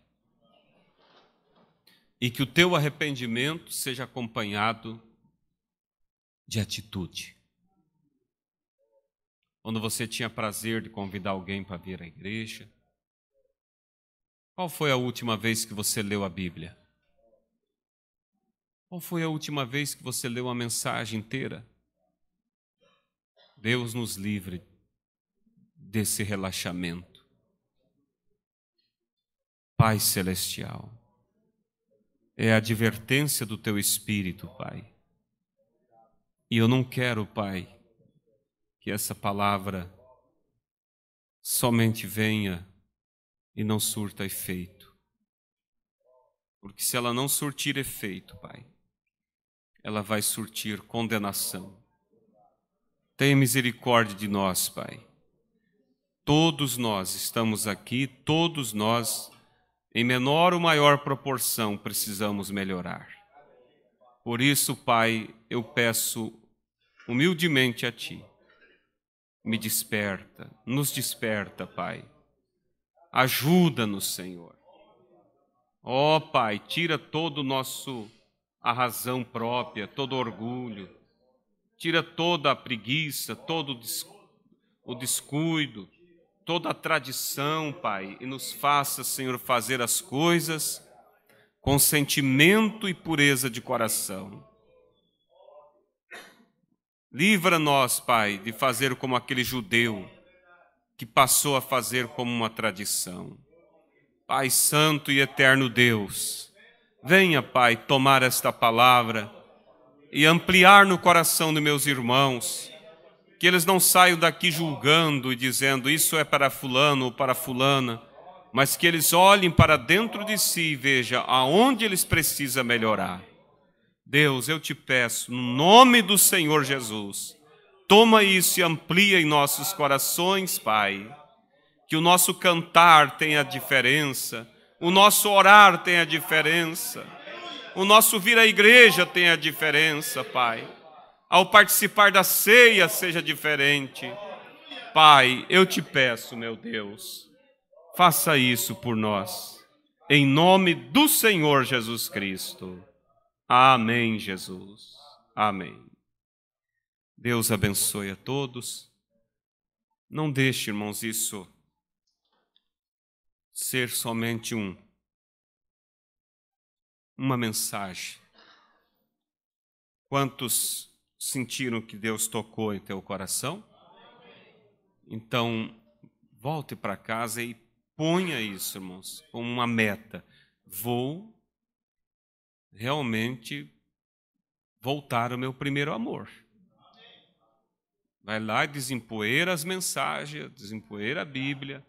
E que o teu arrependimento seja acompanhado de atitude. Quando você tinha prazer de convidar alguém para vir à igreja? Qual foi a última vez que você leu a Bíblia? Qual foi a última vez que você leu a mensagem inteira? Deus nos livre desse relaxamento. Pai Celestial, é a advertência do teu Espírito, Pai. E eu não quero, Pai, que essa palavra somente venha e não surta efeito. Porque se ela não surtir efeito, Pai, ela vai surtir condenação. Tenha misericórdia de nós, Pai. Todos nós estamos aqui, todos nós, em menor ou maior proporção, precisamos melhorar. Por isso, Pai, eu peço humildemente a Ti me desperta, nos desperta, Pai. Ajuda-nos, Senhor. Ó oh, Pai, tira todo o nosso a razão própria, todo orgulho, tira toda a preguiça, todo o descuido, toda a tradição, Pai, e nos faça, Senhor, fazer as coisas com sentimento e pureza de coração Livra-nos, Pai, de fazer como aquele judeu que passou a fazer como uma tradição. Pai Santo e Eterno Deus, venha, Pai, tomar esta palavra e ampliar no coração de meus irmãos, que eles não saiam daqui julgando e dizendo isso é para Fulano ou para Fulana, mas que eles olhem para dentro de si e vejam aonde eles precisam melhorar. Deus, eu te peço, no nome do Senhor Jesus, toma isso e amplia em nossos corações, Pai. Que o nosso cantar tenha diferença, o nosso orar tenha diferença, o nosso vir à igreja tenha diferença, Pai. Ao participar da ceia seja diferente. Pai, eu te peço, meu Deus, faça isso por nós, em nome do Senhor Jesus Cristo. Amém, Jesus. Amém. Deus abençoe a todos. Não deixe, irmãos, isso ser somente um uma mensagem. Quantos sentiram que Deus tocou em teu coração? Então, volte para casa e ponha isso, irmãos, como uma meta. Vou realmente voltar ao meu primeiro amor. Vai lá, e desempoeira as mensagens, desempoeira a Bíblia,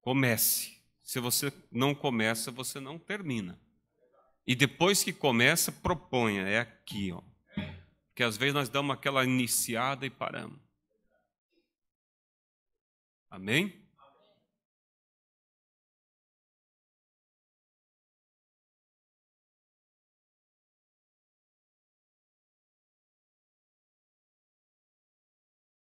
comece. Se você não começa, você não termina. E depois que começa, proponha, é aqui, ó. Porque às vezes nós damos aquela iniciada e paramos. Amém?